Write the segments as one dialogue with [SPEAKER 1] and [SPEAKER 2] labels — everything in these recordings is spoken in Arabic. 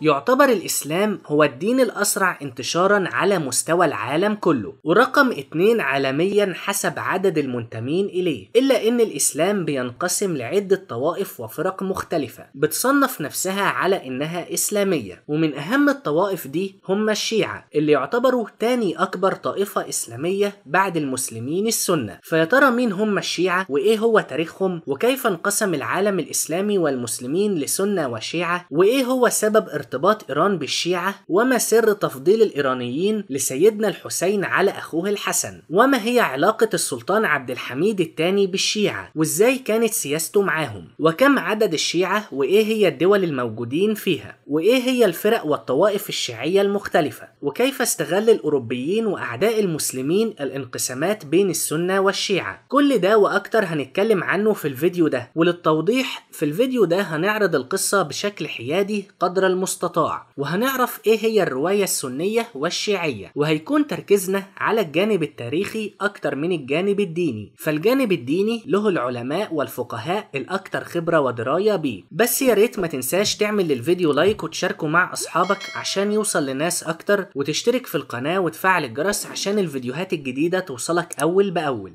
[SPEAKER 1] يعتبر الإسلام هو الدين الأسرع انتشارا على مستوى العالم كله ورقم اتنين عالميا حسب عدد المنتمين إليه إلا أن الإسلام بينقسم لعدة طوائف وفرق مختلفة بتصنف نفسها على إنها إسلامية ومن أهم الطوائف دي هم الشيعة اللي يعتبروا تاني أكبر طائفة إسلامية بعد المسلمين السنة فيا ترى مين هم الشيعة وإيه هو تاريخهم وكيف انقسم العالم الإسلامي والمسلمين لسنة وشيعة وإيه هو سبب ارتباط إيران بالشيعة وما سر تفضيل الإيرانيين لسيدنا الحسين على أخوه الحسن وما هي علاقة السلطان عبد الحميد الثاني بالشيعة وإزاي كانت سياسته معاهم وكم عدد الشيعة وإيه هي الدول الموجودين فيها وإيه هي الفرق والطوائف الشيعية المختلفة وكيف استغل الأوروبيين وأعداء المسلمين الانقسامات بين السنة والشيعة كل ده وأكتر هنتكلم عنه في الفيديو ده وللتوضيح في الفيديو ده هنعرض القصة بشكل حيادي قدر المستطاع المستطاع وهنعرف ايه هي الرواية السنية والشيعية وهيكون تركيزنا على الجانب التاريخي اكتر من الجانب الديني فالجانب الديني له العلماء والفقهاء الاكتر خبرة ودراية بيه بس يا ريت ما تنساش تعمل للفيديو لايك وتشاركه مع اصحابك عشان يوصل لناس اكتر وتشترك في القناة وتفعل الجرس عشان الفيديوهات الجديدة توصلك اول باول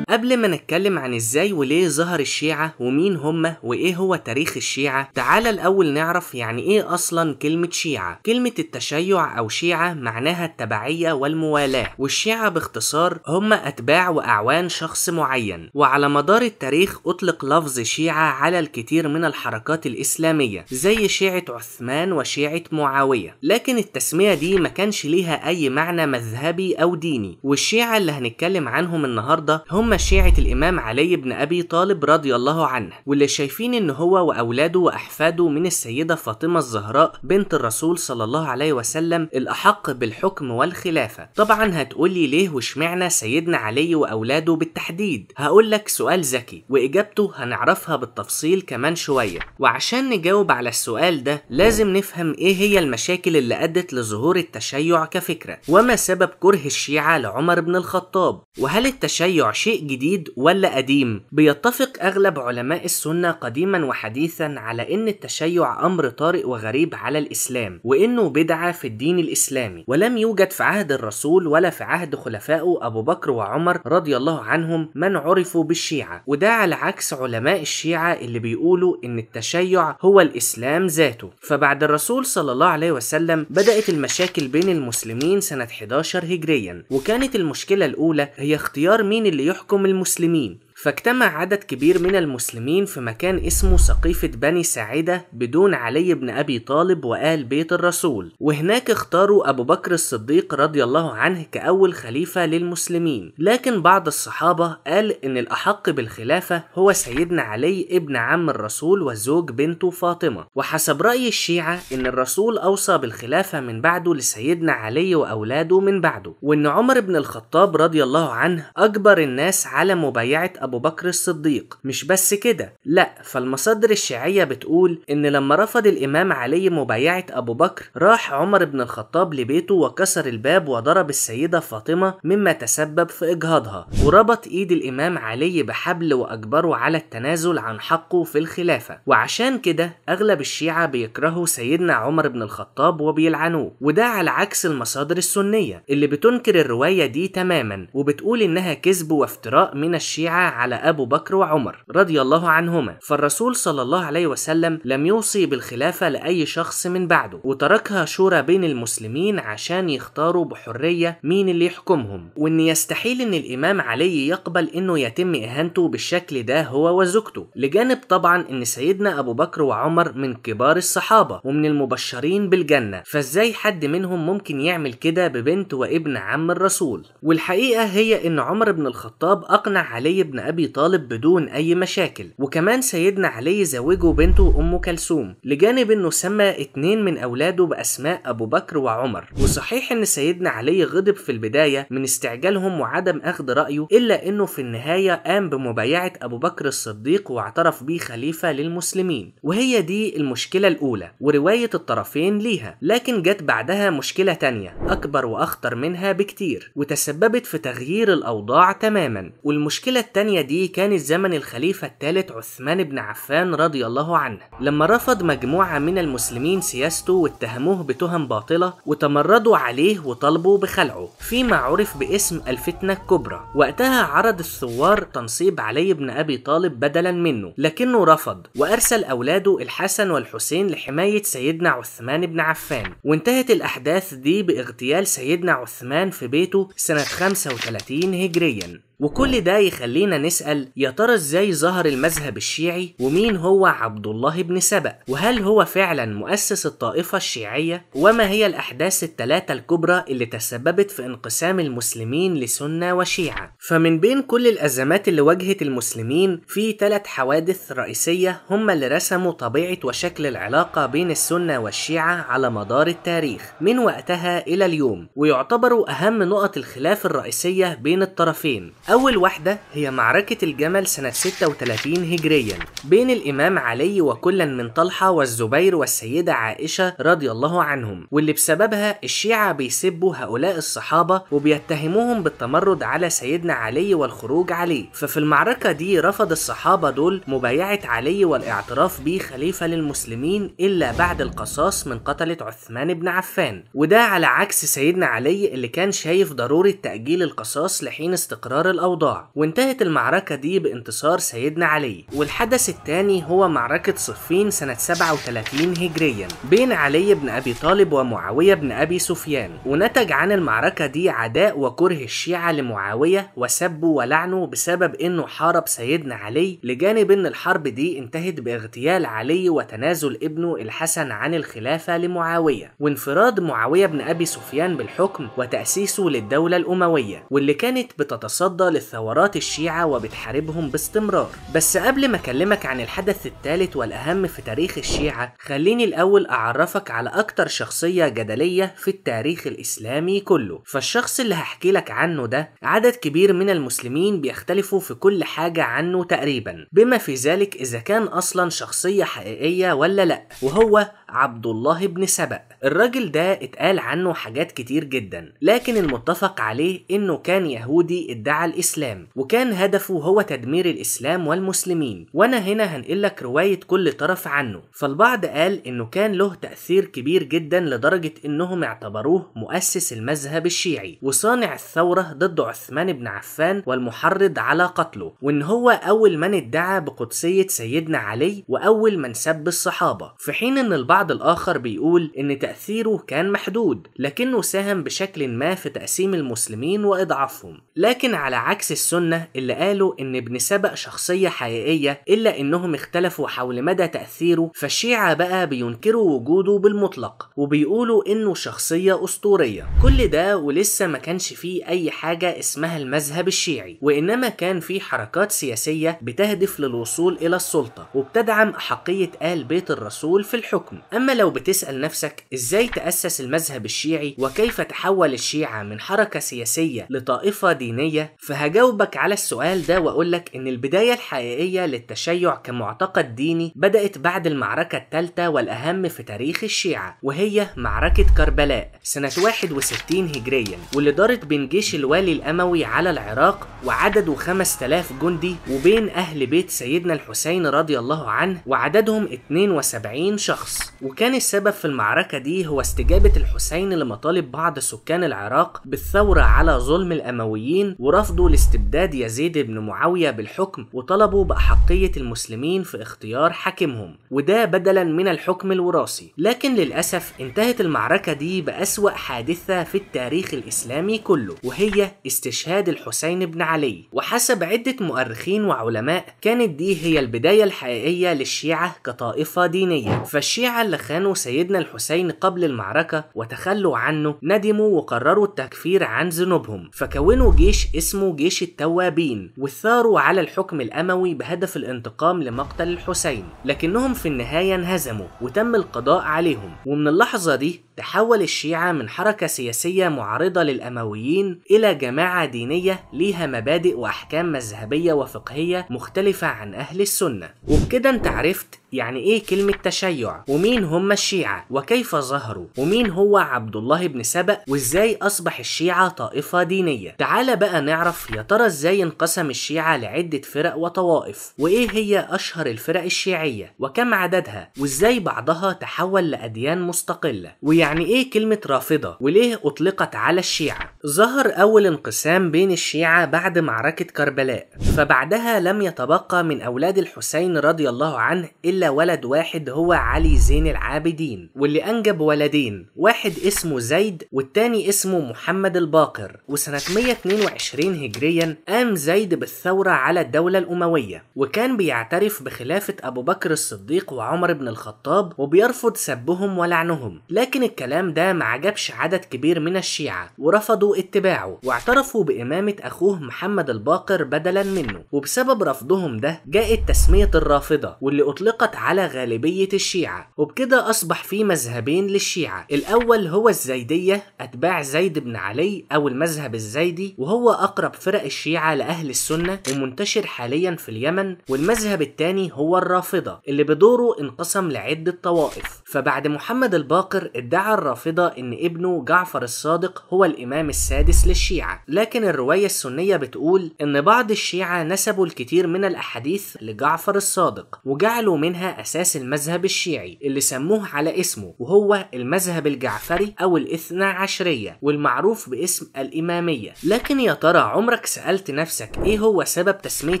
[SPEAKER 1] قبل ما نتكلم عن ازاي وليه ظهر الشيعة ومين هم وايه هو تاريخ الشيعة تعال الاول نعرف يعني ايه اصلا كلمة شيعة كلمة التشيع او شيعة معناها التبعية والموالاة والشيعة باختصار هم اتباع واعوان شخص معين وعلى مدار التاريخ اطلق لفظ شيعة على الكثير من الحركات الاسلامية زي شيعة عثمان وشيعة معاوية لكن التسمية دي ما كانش ليها اي معنى مذهبي او ديني والشيعة اللي هنتكلم عنهم النهاردة هم شيعة الإمام علي بن أبي طالب رضي الله عنه واللي شايفين إن هو وأولاده وأحفاده من السيدة فاطمة الزهراء بنت الرسول صلى الله عليه وسلم الأحق بالحكم والخلافة طبعا هتقولي ليه وشمعنا سيدنا علي وأولاده بالتحديد هقول لك سؤال ذكي وإجابته هنعرفها بالتفصيل كمان شوية وعشان نجاوب على السؤال ده لازم نفهم إيه هي المشاكل اللي أدت لظهور التشيع كفكرة وما سبب كره الشيعة لعمر بن الخطاب وهل التشيع شيء جديد ولا قديم بيتفق أغلب علماء السنة قديما وحديثا على أن التشيع أمر طارئ وغريب على الإسلام وأنه بدعة في الدين الإسلامي ولم يوجد في عهد الرسول ولا في عهد خلفائه أبو بكر وعمر رضي الله عنهم من عرفوا بالشيعة وده على عكس علماء الشيعة اللي بيقولوا أن التشيع هو الإسلام ذاته فبعد الرسول صلى الله عليه وسلم بدأت المشاكل بين المسلمين سنة 11 هجريا وكانت المشكلة الأولى هي اختيار مين اللي يحكم أنكم المسلمين فاجتمع عدد كبير من المسلمين في مكان اسمه سقيفة بني ساعدة بدون علي بن أبي طالب وآل بيت الرسول وهناك اختاروا أبو بكر الصديق رضي الله عنه كأول خليفة للمسلمين لكن بعض الصحابة قال إن الأحق بالخلافة هو سيدنا علي ابن عم الرسول وزوج بنته فاطمة وحسب رأي الشيعة إن الرسول أوصى بالخلافة من بعده لسيدنا علي وأولاده من بعده وإن عمر بن الخطاب رضي الله عنه أجبر الناس على مبايعة أبو أبو بكر الصديق مش بس كده لا فالمصادر الشيعية بتقول إن لما رفض الإمام علي مبايعة أبو بكر راح عمر بن الخطاب لبيته وكسر الباب وضرب السيدة فاطمة مما تسبب في إجهاضها وربط إيد الإمام علي بحبل وأجبره على التنازل عن حقه في الخلافة وعشان كده أغلب الشيعة بيكرهوا سيدنا عمر بن الخطاب وبيلعنوه وده على عكس المصادر السنية اللي بتنكر الرواية دي تماما وبتقول إنها كذب وافتراء من الشيعة على أبو بكر وعمر رضي الله عنهما فالرسول صلى الله عليه وسلم لم يوصي بالخلافة لأي شخص من بعده وتركها شورى بين المسلمين عشان يختاروا بحرية مين اللي يحكمهم وإن يستحيل إن الإمام علي يقبل إنه يتم إهانته بالشكل ده هو وزوجته لجانب طبعا إن سيدنا أبو بكر وعمر من كبار الصحابة ومن المبشرين بالجنة فإزاي حد منهم ممكن يعمل كده ببنت وابن عم الرسول والحقيقة هي إن عمر بن الخطاب أقنع علي بن أبي طالب بدون أي مشاكل وكمان سيدنا علي زوجه بنته أم كلثوم لجانب أنه سمى اتنين من أولاده بأسماء أبو بكر وعمر وصحيح أن سيدنا علي غضب في البداية من استعجالهم وعدم أخذ رأيه إلا أنه في النهاية قام بمبايعة أبو بكر الصديق واعترف به خليفة للمسلمين وهي دي المشكلة الأولى ورواية الطرفين ليها لكن جت بعدها مشكلة تانية أكبر وأخطر منها بكتير وتسببت في تغيير الأوضاع تماما والمشكلة التانية الثانية دي كانت زمن الخليفة الثالث عثمان بن عفان رضي الله عنه لما رفض مجموعة من المسلمين سياسته واتهموه بتهم باطلة وتمردوا عليه وطالبوا بخلعه فيما عرف باسم الفتنة الكبرى وقتها عرض الثوار تنصيب علي بن أبي طالب بدلا منه لكنه رفض وأرسل أولاده الحسن والحسين لحماية سيدنا عثمان بن عفان وانتهت الأحداث دي باغتيال سيدنا عثمان في بيته سنة 35 هجريا وكل ده يخلينا نسأل يا ترى ازاي ظهر المذهب الشيعي ومين هو عبد الله بن سبأ وهل هو فعلا مؤسس الطائفة الشيعية وما هي الأحداث الثلاثة الكبرى اللي تسببت في انقسام المسلمين لسنة وشيعة فمن بين كل الأزمات اللي واجهت المسلمين في ثلاث حوادث رئيسية هم اللي رسموا طبيعة وشكل العلاقة بين السنة والشيعة على مدار التاريخ من وقتها إلى اليوم ويعتبروا أهم نقط الخلاف الرئيسية بين الطرفين أول واحدة هي معركة الجمل سنة 36 هجريا بين الإمام علي وكلا من طلحة والزبير والسيدة عائشة رضي الله عنهم واللي بسببها الشيعة بيسبوا هؤلاء الصحابة وبيتهموهم بالتمرد على سيدنا علي والخروج عليه ففي المعركة دي رفض الصحابة دول مبايعة علي والاعتراف به خليفة للمسلمين إلا بعد القصاص من قتلة عثمان بن عفان وده على عكس سيدنا علي اللي كان شايف ضرورة تأجيل القصاص لحين استقرار الأوضاع وانتهت المعركة دي بانتصار سيدنا علي والحدث الثاني هو معركة صفين سنة 37 هجريا بين علي بن أبي طالب ومعاوية بن أبي سفيان ونتج عن المعركة دي عداء وكره الشيعة لمعاوية وسبه ولعنه بسبب انه حارب سيدنا علي لجانب ان الحرب دي انتهت باغتيال علي وتنازل ابنه الحسن عن الخلافة لمعاوية وانفراد معاوية بن أبي سفيان بالحكم وتأسيسه للدولة الأموية واللي كانت بتتصدى للثورات الشيعة وبتحاربهم باستمرار بس قبل ما أكلمك عن الحدث الثالث والأهم في تاريخ الشيعة خليني الأول أعرفك على أكتر شخصية جدلية في التاريخ الإسلامي كله فالشخص اللي هحكي لك عنه ده عدد كبير من المسلمين بيختلفوا في كل حاجة عنه تقريبا بما في ذلك إذا كان أصلا شخصية حقيقية ولا لأ وهو عبد الله بن سبأ الراجل ده اتقال عنه حاجات كتير جدا لكن المتفق عليه انه كان يهودي ادعى الاسلام وكان هدفه هو تدمير الاسلام والمسلمين وانا هنا هنقلك رواية كل طرف عنه فالبعض قال انه كان له تأثير كبير جدا لدرجة انهم اعتبروه مؤسس المذهب الشيعي وصانع الثورة ضد عثمان بن عفان والمحرض على قتله وان هو اول من ادعى بقدسية سيدنا علي واول من سب الصحابة في حين ان البعض البعض الآخر بيقول إن تأثيره كان محدود لكنه ساهم بشكل ما في تقسيم المسلمين وإضعافهم لكن على عكس السنة اللي قالوا إن ابن سبق شخصية حقيقية إلا إنهم اختلفوا حول مدى تأثيره فالشيعة بقى بينكروا وجوده بالمطلق وبيقولوا إنه شخصية أسطورية كل ده ولسه ما كانش فيه أي حاجة اسمها المذهب الشيعي وإنما كان في حركات سياسية بتهدف للوصول إلى السلطة وبتدعم أحقية آل بيت الرسول في الحكم أما لو بتسأل نفسك إزاي تأسس المذهب الشيعي وكيف تحول الشيعة من حركة سياسية لطائفة دينية فهجاوبك على السؤال ده وأقولك إن البداية الحقيقية للتشيع كمعتقد ديني بدأت بعد المعركة الثالثة والأهم في تاريخ الشيعة وهي معركة كربلاء سنة 61 هجريا واللي دارت بين جيش الوالي الأموي على العراق وعدده 5000 جندي وبين أهل بيت سيدنا الحسين رضي الله عنه وعددهم 72 شخص وكان السبب في المعركة دي هو استجابة الحسين لمطالب بعض سكان العراق بالثورة على ظلم الأمويين ورفضوا لاستبداد يزيد بن معاوية بالحكم وطلبوا بأحقية المسلمين في اختيار حاكمهم وده بدلا من الحكم الوراثي لكن للأسف انتهت المعركة دي بأسوأ حادثة في التاريخ الإسلامي كله وهي استشهاد الحسين بن علي وحسب عدة مؤرخين وعلماء كانت دي هي البداية الحقيقية للشيعة كطائفة دينية فالشيعة اللي خانوا سيدنا الحسين قبل المعركة وتخلوا عنه ندموا وقرروا التكفير عن ذنوبهم فكونوا جيش اسمه جيش التوابين وثاروا على الحكم الأموي بهدف الانتقام لمقتل الحسين لكنهم في النهاية انهزموا وتم القضاء عليهم ومن اللحظة دي تحول الشيعة من حركة سياسية معارضة للأمويين إلى جماعة دينية ليها مبادئ وأحكام مذهبية وفقهية مختلفة عن أهل السنة وبكده انت عرفت يعني ايه كلمة تشيع ومين هم الشيعة وكيف ظهروا ومين هو عبد الله بن سبأ وازاي اصبح الشيعة طائفة دينية تعال بقى نعرف يا ترى ازاي انقسم الشيعة لعدة فرق وطوائف وايه هي اشهر الفرق الشيعية وكم عددها وازاي بعضها تحول لأديان مستقلة ويعني يعني ايه كلمة رافضة وليه اطلقت على الشيعة ظهر اول انقسام بين الشيعة بعد معركة كربلاء فبعدها لم يتبقى من اولاد الحسين رضي الله عنه الا ولد واحد هو علي زين العابدين واللي انجب ولدين واحد اسمه زيد والتاني اسمه محمد الباقر وسنة 122 هجريا قام زيد بالثورة على الدولة الاموية وكان بيعترف بخلافة ابو بكر الصديق وعمر بن الخطاب وبيرفض سبهم ولعنهم لكن الكلام ده ما عجبش عدد كبير من الشيعة ورفضوا اتباعه واعترفوا بإمامة أخوه محمد الباقر بدلا منه وبسبب رفضهم ده جاءت تسمية الرافضة واللي أطلقت على غالبية الشيعة وبكده أصبح في مذهبين للشيعة الأول هو الزيدية أتباع زيد بن علي أو المذهب الزيدي وهو أقرب فرق الشيعة لأهل السنة ومنتشر حاليا في اليمن والمذهب الثاني هو الرافضة اللي بدوره انقسم لعدة طوائف فبعد محمد الباقر ادعى الرافضة إن ابنه جعفر الصادق هو الإمام السادس للشيعة لكن الرواية السنية بتقول إن بعض الشيعة نسبوا الكثير من الأحاديث لجعفر الصادق وجعلوا منها أساس المذهب الشيعي اللي سموه على اسمه وهو المذهب الجعفري أو الاثنى عشرية والمعروف باسم الإمامية لكن يا ترى عمرك سألت نفسك إيه هو سبب تسمية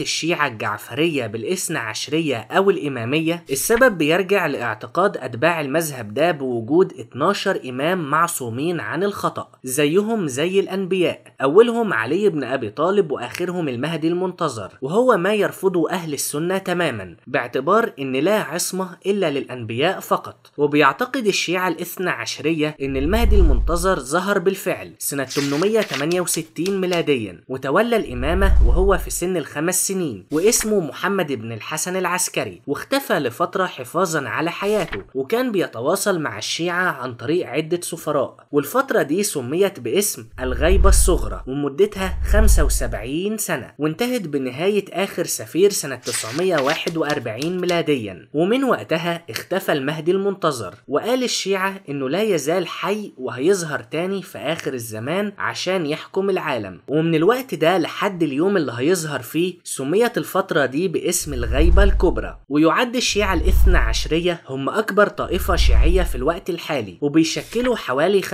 [SPEAKER 1] الشيعة الجعفرية بالاثنى عشرية أو الإمامية؟ السبب بيرجع لاعتقاد أتباع المذهب ده بوجود 12 12 إمام معصومين عن الخطأ زيهم زي الأنبياء أولهم علي بن أبي طالب وآخرهم المهدي المنتظر وهو ما يرفضه أهل السنة تماما باعتبار إن لا عصمة إلا للأنبياء فقط وبيعتقد الشيعة الاثنى عشرية إن المهدي المنتظر ظهر بالفعل سنة 868 ميلاديا وتولى الإمامة وهو في سن الخمس سنين واسمه محمد بن الحسن العسكري واختفى لفترة حفاظا على حياته وكان بيتواصل مع الشيعة عن طريق عدة سفراء والفترة دي سميت باسم الغيبة الصغرى ومدتها 75 سنة وانتهت بنهاية آخر سفير سنة 941 ميلاديا ومن وقتها اختفى المهدي المنتظر وقال الشيعة انه لا يزال حي وهيظهر تاني في آخر الزمان عشان يحكم العالم ومن الوقت ده لحد اليوم اللي هيظهر فيه سميت الفترة دي باسم الغيبة الكبرى ويعد الشيعة الاثنى عشرية هم أكبر طائفة شيعية في الوقت الحالي وبيشكلوا حوالي 85%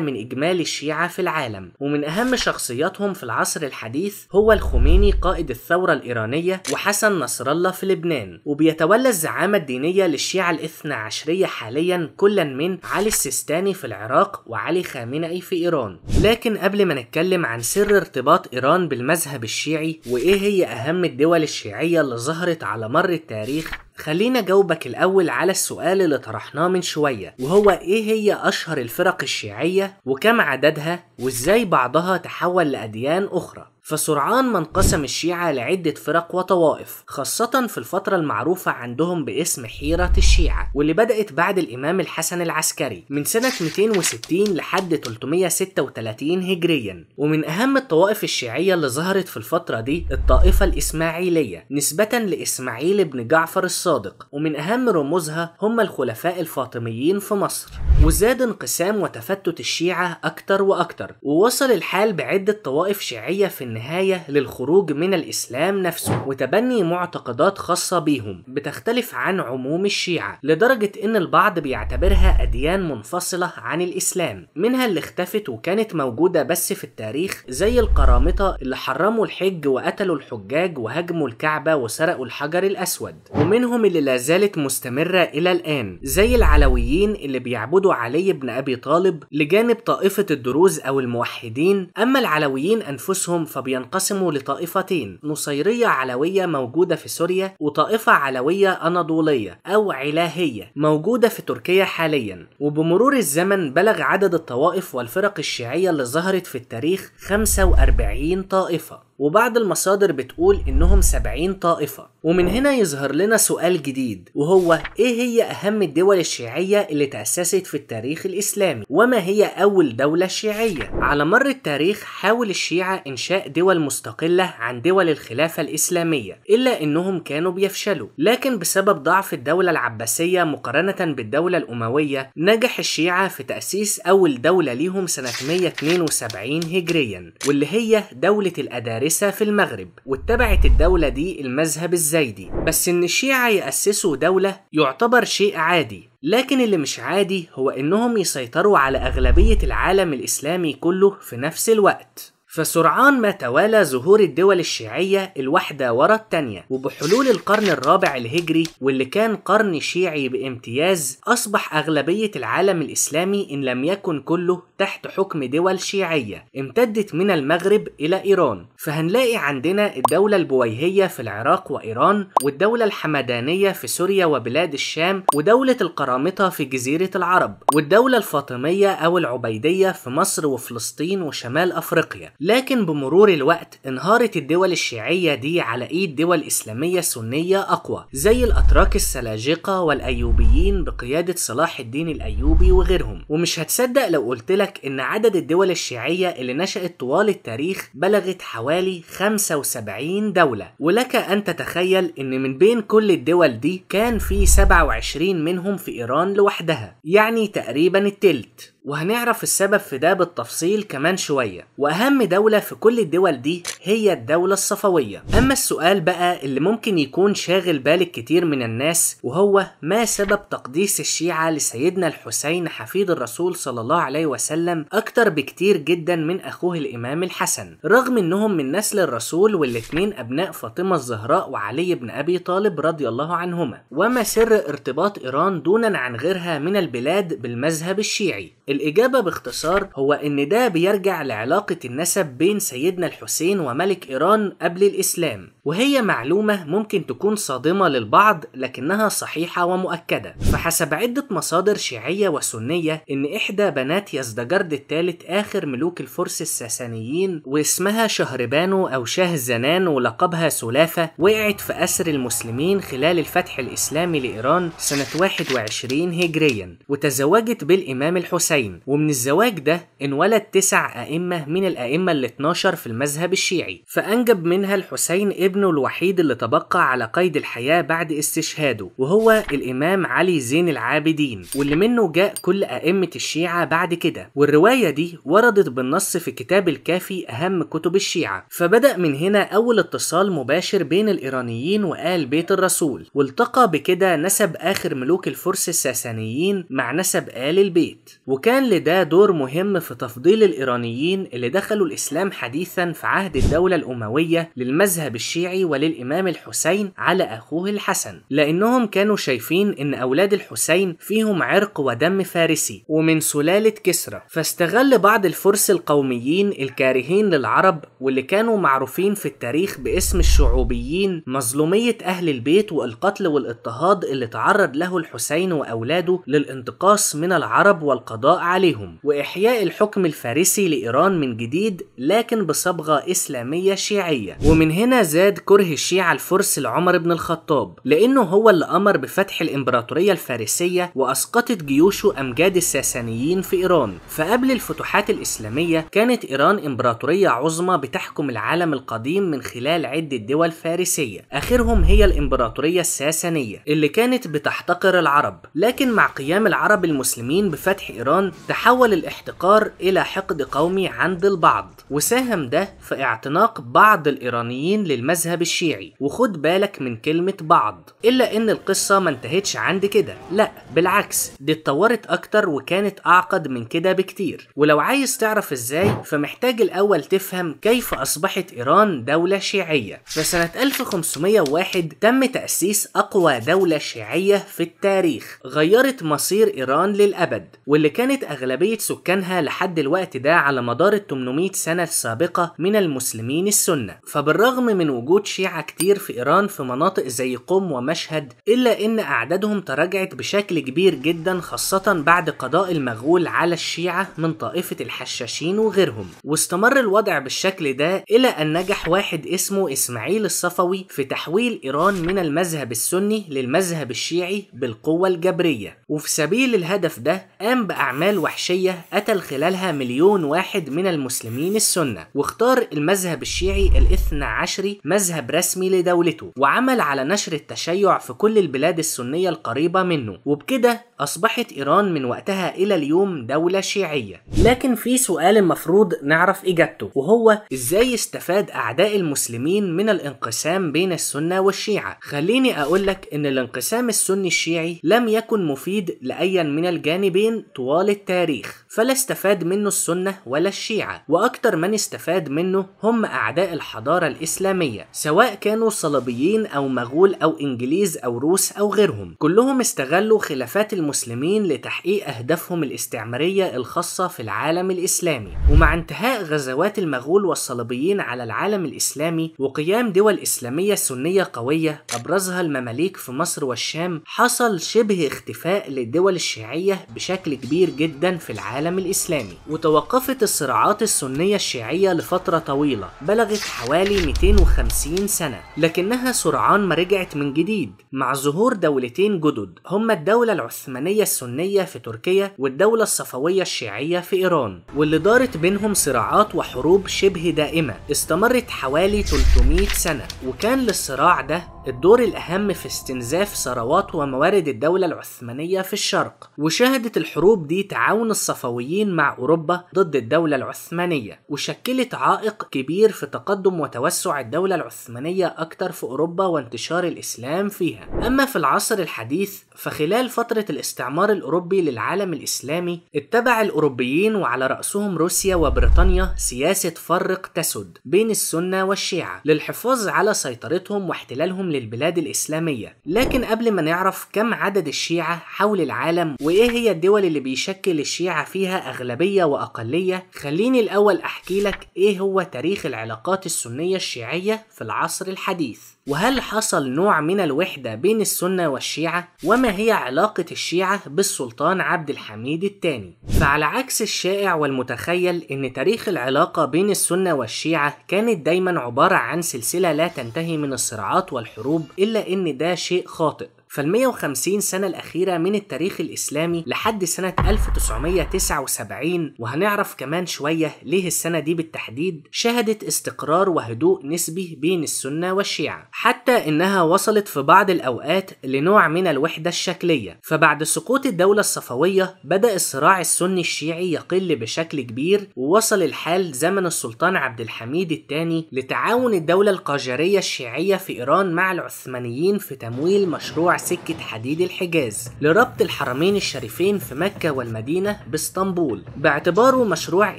[SPEAKER 1] من إجمالي الشيعة في العالم ومن أهم شخصياتهم في العصر الحديث هو الخميني قائد الثورة الإيرانية وحسن نصر الله في لبنان وبيتولى الزعامة الدينية للشيعة الاثنى عشرية حاليا كلا من علي السيستاني في العراق وعلي خامنئي في إيران لكن قبل ما نتكلم عن سر ارتباط إيران بالمذهب الشيعي وإيه هي أهم الدول الشيعية اللي ظهرت على مر التاريخ خلينا جاوبك الأول على السؤال اللي طرحناه من شوية وهو إيه هي أشهر الفرق الشيعية وكم عددها وإزاي بعضها تحول لأديان أخرى فسرعان ما انقسم الشيعة لعدة فرق وطوائف خاصة في الفترة المعروفة عندهم باسم حيرة الشيعة واللي بدأت بعد الإمام الحسن العسكري من سنة 260 لحد 336 هجريا ومن أهم الطوائف الشيعية اللي ظهرت في الفترة دي الطائفة الإسماعيلية نسبة لإسماعيل بن جعفر الصادق ومن أهم رموزها هم الخلفاء الفاطميين في مصر وزاد انقسام وتفتت الشيعة أكتر وأكتر ووصل الحال بعدة طوائف شيعية في النهاية للخروج من الإسلام نفسه وتبني معتقدات خاصة بيهم بتختلف عن عموم الشيعة لدرجة إن البعض بيعتبرها أديان منفصلة عن الإسلام منها اللي اختفت وكانت موجودة بس في التاريخ زي القرامطة اللي حرموا الحج وقتلوا الحجاج وهاجموا الكعبة وسرقوا الحجر الأسود ومنهم اللي لا زالت مستمرة إلى الآن زي العلويين اللي بيعبدوا علي بن أبي طالب لجانب طائفة الدروز أو الموحدين أما العلويين أنفسهم فب بينقسم لطائفتين نصيرية علوية موجودة في سوريا وطائفة علوية أناضولية أو علاهية موجودة في تركيا حاليا وبمرور الزمن بلغ عدد الطوائف والفرق الشيعية اللي ظهرت في التاريخ 45 طائفة وبعض المصادر بتقول إنهم 70 طائفة ومن هنا يظهر لنا سؤال جديد وهو إيه هي أهم الدول الشيعية اللي تأسست في التاريخ الإسلامي وما هي أول دولة شيعية على مر التاريخ حاول الشيعة إنشاء دول مستقلة عن دول الخلافة الإسلامية إلا إنهم كانوا بيفشلوا لكن بسبب ضعف الدولة العباسية مقارنة بالدولة الأموية نجح الشيعة في تأسيس أول دولة ليهم سنة 172 هجريا واللي هي دولة الأدارية فارسة في المغرب واتبعت الدولة دي المذهب الزيدي بس إن الشيعة يأسسوا دولة يعتبر شيء عادي لكن اللي مش عادي هو إنهم يسيطروا على أغلبية العالم الإسلامي كله في نفس الوقت فسرعان ما توالى ظهور الدول الشيعية الواحدة ورا التانية وبحلول القرن الرابع الهجري واللي كان قرن شيعي بامتياز أصبح أغلبية العالم الإسلامي إن لم يكن كله تحت حكم دول شيعية امتدت من المغرب إلى إيران فهنلاقي عندنا الدولة البويهية في العراق وإيران والدولة الحمدانية في سوريا وبلاد الشام ودولة القرامطة في جزيرة العرب والدولة الفاطمية أو العبيدية في مصر وفلسطين وشمال أفريقيا لكن بمرور الوقت انهارت الدول الشيعية دي على ايد دول اسلامية سنية اقوى زي الاتراك السلاجقة والايوبيين بقيادة صلاح الدين الايوبي وغيرهم ومش هتصدق لو قلتلك ان عدد الدول الشيعية اللي نشأت طوال التاريخ بلغت حوالي 75 دولة ولك ان تتخيل ان من بين كل الدول دي كان في 27 منهم في ايران لوحدها يعني تقريبا التلت وهنعرف السبب في ده بالتفصيل كمان شوية وأهم دولة في كل الدول دي هي الدولة الصفوية أما السؤال بقى اللي ممكن يكون شاغل بال كتير من الناس وهو ما سبب تقديس الشيعة لسيدنا الحسين حفيد الرسول صلى الله عليه وسلم أكتر بكتير جدا من أخوه الإمام الحسن رغم أنهم من نسل الرسول والاثنين أبناء فاطمة الزهراء وعلي بن أبي طالب رضي الله عنهما وما سر ارتباط إيران دونا عن غيرها من البلاد بالمذهب الشيعي الإجابة باختصار هو إن ده بيرجع لعلاقة النسب بين سيدنا الحسين وملك إيران قبل الإسلام وهي معلومة ممكن تكون صادمة للبعض لكنها صحيحة ومؤكدة فحسب عدة مصادر شيعية وسنية إن إحدى بنات يزدجرد الثالث آخر ملوك الفرس الساسانيين واسمها شهربانو أو شاه زنان ولقبها سلافة وقعت في أسر المسلمين خلال الفتح الإسلامي لإيران سنة 21 هجريا وتزوجت بالإمام الحسين الحسين ومن الزواج ده انولد تسع أئمة من الأئمة ال 12 في المذهب الشيعي فأنجب منها الحسين ابنه الوحيد اللي تبقى على قيد الحياة بعد استشهاده وهو الإمام علي زين العابدين واللي منه جاء كل أئمة الشيعة بعد كده والرواية دي وردت بالنص في كتاب الكافي أهم كتب الشيعة فبدأ من هنا أول اتصال مباشر بين الإيرانيين وآل بيت الرسول والتقى بكده نسب آخر ملوك الفرس الساسانيين مع نسب آل البيت وكان وكان لده دور مهم في تفضيل الإيرانيين اللي دخلوا الإسلام حديثا في عهد الدولة الأموية للمذهب الشيعي وللإمام الحسين على أخوه الحسن لأنهم كانوا شايفين إن أولاد الحسين فيهم عرق ودم فارسي ومن سلالة كسرى فاستغل بعض الفرس القوميين الكارهين للعرب واللي كانوا معروفين في التاريخ باسم الشعوبيين مظلومية أهل البيت والقتل والاضطهاد اللي تعرض له الحسين وأولاده للانتقاص من العرب والقضاء عليهم وإحياء الحكم الفارسي لإيران من جديد لكن بصبغة إسلامية شيعية ومن هنا زاد كره الشيعة الفرس لعمر بن الخطاب لأنه هو اللي أمر بفتح الإمبراطورية الفارسية وأسقطت جيوشه أمجاد الساسانيين في إيران فقبل الفتوحات الإسلامية كانت إيران إمبراطورية عظمى بتحكم العالم القديم من خلال عدة دول فارسية آخرهم هي الإمبراطورية الساسانية اللي كانت بتحتقر العرب لكن مع قيام العرب المسلمين بفتح إيران طبعا تحول الاحتقار إلى حقد قومي عند البعض وساهم ده في اعتناق بعض الإيرانيين للمذهب الشيعي وخد بالك من كلمة بعض إلا إن القصة ما انتهتش عند كده لا بالعكس دي اتطورت أكتر وكانت أعقد من كده بكتير ولو عايز تعرف إزاي فمحتاج الأول تفهم كيف أصبحت إيران دولة شيعية فسنة 1501 تم تأسيس أقوى دولة شيعية في التاريخ غيرت مصير إيران للأبد واللي كانت كانت أغلبية سكانها لحد الوقت ده على مدار ال 800 سنة السابقة من المسلمين السنة فبالرغم من وجود شيعة كتير في إيران في مناطق زي قم ومشهد إلا إن أعدادهم تراجعت بشكل كبير جدا خاصة بعد قضاء المغول على الشيعة من طائفة الحشاشين وغيرهم واستمر الوضع بالشكل ده إلى أن نجح واحد اسمه إسماعيل الصفوي في تحويل إيران من المذهب السني للمذهب الشيعي بالقوة الجبرية وفي سبيل الهدف ده قام بأعمال أعمال وحشية قتل خلالها مليون واحد من المسلمين السنة واختار المذهب الشيعي الاثنى عشري مذهب رسمي لدولته وعمل على نشر التشيع في كل البلاد السنية القريبة منه وبكده أصبحت إيران من وقتها إلى اليوم دولة شيعية لكن في سؤال المفروض نعرف إجابته وهو إزاي استفاد أعداء المسلمين من الانقسام بين السنة والشيعة خليني أقولك إن الانقسام السني الشيعي لم يكن مفيد لأي من الجانبين طوال للتاريخ فلا استفاد منه السنة ولا الشيعة وأكتر من استفاد منه هم أعداء الحضارة الإسلامية سواء كانوا صليبيين أو مغول أو إنجليز أو روس أو غيرهم كلهم استغلوا خلافات المسلمين لتحقيق أهدافهم الاستعمارية الخاصة في العالم الإسلامي ومع انتهاء غزوات المغول والصليبيين على العالم الإسلامي وقيام دول إسلامية سنية قوية أبرزها المماليك في مصر والشام حصل شبه اختفاء للدول الشيعية بشكل كبير جدا في العالم العالم الإسلامي وتوقفت الصراعات السنية الشيعية لفترة طويلة بلغت حوالي 250 سنة لكنها سرعان ما رجعت من جديد مع ظهور دولتين جدد هما الدولة العثمانية السنية في تركيا والدولة الصفوية الشيعية في إيران واللي دارت بينهم صراعات وحروب شبه دائمة استمرت حوالي 300 سنة وكان للصراع ده الدور الأهم في استنزاف ثروات وموارد الدولة العثمانية في الشرق وشهدت الحروب دي تعاون الصفوية القويين مع أوروبا ضد الدولة العثمانية وشكلت عائق كبير في تقدم وتوسع الدولة العثمانية أكثر في أوروبا وانتشار الإسلام فيها أما في العصر الحديث فخلال فترة الاستعمار الأوروبي للعالم الإسلامي اتبع الأوروبيين وعلى رأسهم روسيا وبريطانيا سياسة فرق تسد بين السنة والشيعة للحفاظ على سيطرتهم واحتلالهم للبلاد الإسلامية لكن قبل ما نعرف كم عدد الشيعة حول العالم وإيه هي الدول اللي بيشكل الشيعة فيها فيها أغلبية وأقلية خليني الأول أحكي لك إيه هو تاريخ العلاقات السنية الشيعية في العصر الحديث وهل حصل نوع من الوحدة بين السنة والشيعة وما هي علاقة الشيعة بالسلطان عبد الحميد الثاني فعلى عكس الشائع والمتخيل ان تاريخ العلاقة بين السنة والشيعة كانت دايما عبارة عن سلسلة لا تنتهي من الصراعات والحروب الا ان ده شيء خاطئ فال150 سنة الأخيرة من التاريخ الإسلامي لحد سنة 1979 وهنعرف كمان شوية ليه السنة دي بالتحديد شهدت استقرار وهدوء نسبي بين السنة والشيعة حتى إنها وصلت في بعض الأوقات لنوع من الوحدة الشكلية فبعد سقوط الدولة الصفوية بدأ الصراع السني الشيعي يقل بشكل كبير ووصل الحال زمن السلطان عبد الحميد الثاني لتعاون الدولة القاجارية الشيعية في إيران مع العثمانيين في تمويل مشروع سكة حديد الحجاز لربط الحرمين الشريفين في مكة والمدينة باسطنبول باعتباره مشروع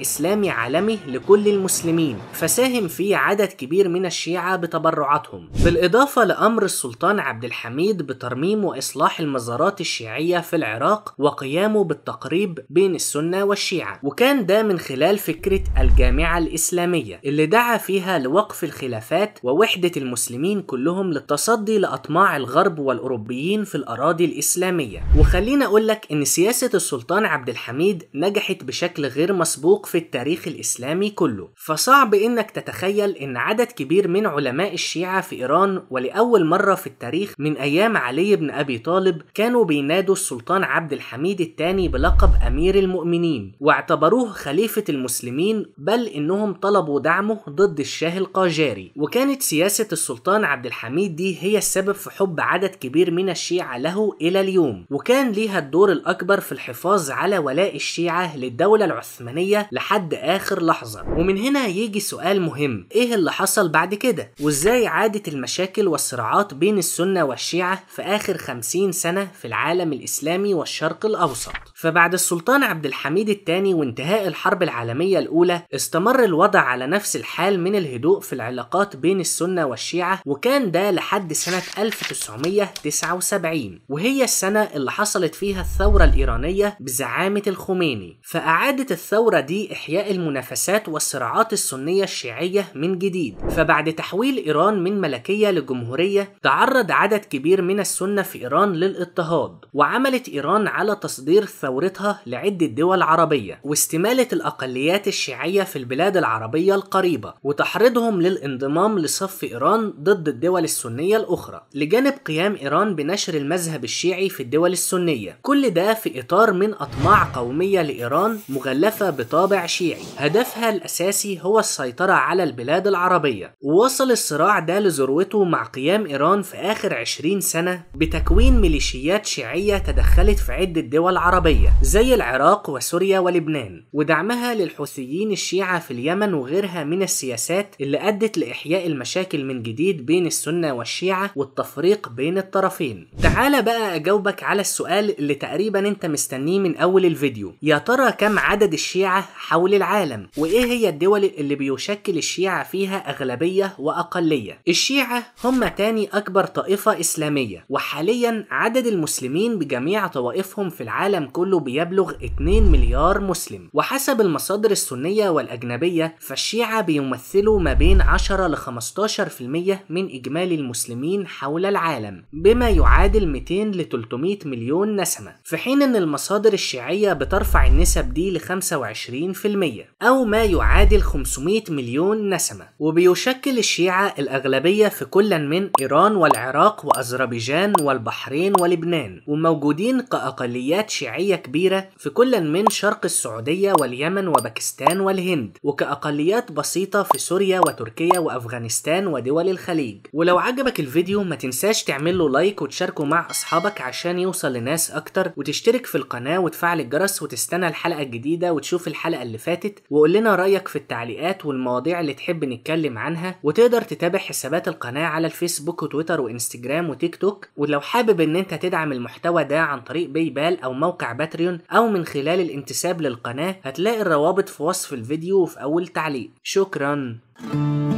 [SPEAKER 1] إسلامي عالمي لكل المسلمين فساهم فيه عدد كبير من الشيعة بتبرعاتهم بالإضافة لأمر السلطان عبد الحميد بترميم وإصلاح المزارات الشيعية في العراق وقيامه بالتقريب بين السنة والشيعة وكان ده من خلال فكرة الجامعة الإسلامية اللي دعا فيها لوقف الخلافات ووحدة المسلمين كلهم للتصدي لأطماع الغرب والأوروبيين العلويين في الأراضي الإسلامية وخلينا أقولك إن سياسة السلطان عبد الحميد نجحت بشكل غير مسبوق في التاريخ الإسلامي كله فصعب إنك تتخيل إن عدد كبير من علماء الشيعة في إيران ولأول مرة في التاريخ من أيام علي بن أبي طالب كانوا بينادوا السلطان عبد الحميد الثاني بلقب أمير المؤمنين واعتبروه خليفة المسلمين بل إنهم طلبوا دعمه ضد الشاه القاجاري وكانت سياسة السلطان عبد الحميد دي هي السبب في حب عدد كبير من من الشيعة له إلى اليوم وكان ليها الدور الأكبر في الحفاظ على ولاء الشيعة للدولة العثمانية لحد آخر لحظة ومن هنا يجي سؤال مهم إيه اللي حصل بعد كده وإزاي عادت المشاكل والصراعات بين السنة والشيعة في آخر 50 سنة في العالم الإسلامي والشرق الأوسط فبعد السلطان عبد الحميد الثاني وانتهاء الحرب العالمية الأولى استمر الوضع على نفس الحال من الهدوء في العلاقات بين السنة والشيعة وكان ده لحد سنة 1999 1979 وهي السنة اللي حصلت فيها الثورة الإيرانية بزعامة الخميني فأعادت الثورة دي إحياء المنافسات والصراعات السنية الشيعية من جديد فبعد تحويل إيران من ملكية لجمهورية تعرض عدد كبير من السنة في إيران للاضطهاد وعملت إيران على تصدير ثورتها لعدة دول عربية واستمالة الأقليات الشيعية في البلاد العربية القريبة وتحريضهم للانضمام لصف إيران ضد الدول السنية الأخرى لجانب قيام إيران بنشر المذهب الشيعي في الدول السنية كل ده في إطار من أطماع قومية لإيران مغلفة بطابع شيعي هدفها الأساسي هو السيطرة على البلاد العربية ووصل الصراع ده لذروته مع قيام إيران في آخر 20 سنة بتكوين ميليشيات شيعية تدخلت في عدة دول عربية زي العراق وسوريا ولبنان ودعمها للحوثيين الشيعة في اليمن وغيرها من السياسات اللي أدت لإحياء المشاكل من جديد بين السنة والشيعة والتفريق بين الطرفين فين تعال بقى اجاوبك على السؤال اللي تقريبا انت مستنيه من اول الفيديو يا ترى كم عدد الشيعة حول العالم وايه هي الدول اللي بيشكل الشيعة فيها اغلبية واقلية الشيعة هم تاني اكبر طائفة اسلامية وحاليا عدد المسلمين بجميع طوائفهم في العالم كله بيبلغ 2 مليار مسلم وحسب المصادر السنية والاجنبية فالشيعة بيمثلوا ما بين 10 ل 15% من اجمالي المسلمين حول العالم بما يعادل 200 ل 300 مليون نسمة في حين أن المصادر الشيعية بترفع النسب دي ل 25% أو ما يعادل 500 مليون نسمة وبيشكل الشيعة الأغلبية في كل من إيران والعراق وأذربيجان والبحرين ولبنان وموجودين كأقليات شيعية كبيرة في كل من شرق السعودية واليمن وباكستان والهند وكأقليات بسيطة في سوريا وتركيا وأفغانستان ودول الخليج ولو عجبك الفيديو ما تنساش تعمل له لايك وتشاركه مع اصحابك عشان يوصل لناس اكتر وتشترك في القناه وتفعل الجرس وتستنى الحلقه الجديده وتشوف الحلقه اللي فاتت وقول لنا رايك في التعليقات والمواضيع اللي تحب نتكلم عنها وتقدر تتابع حسابات القناه على الفيسبوك وتويتر وانستجرام وتيك توك ولو حابب ان انت تدعم المحتوى ده عن طريق باي بال او موقع باتريون او من خلال الانتساب للقناه هتلاقي الروابط في وصف الفيديو وفي اول تعليق شكرا thank you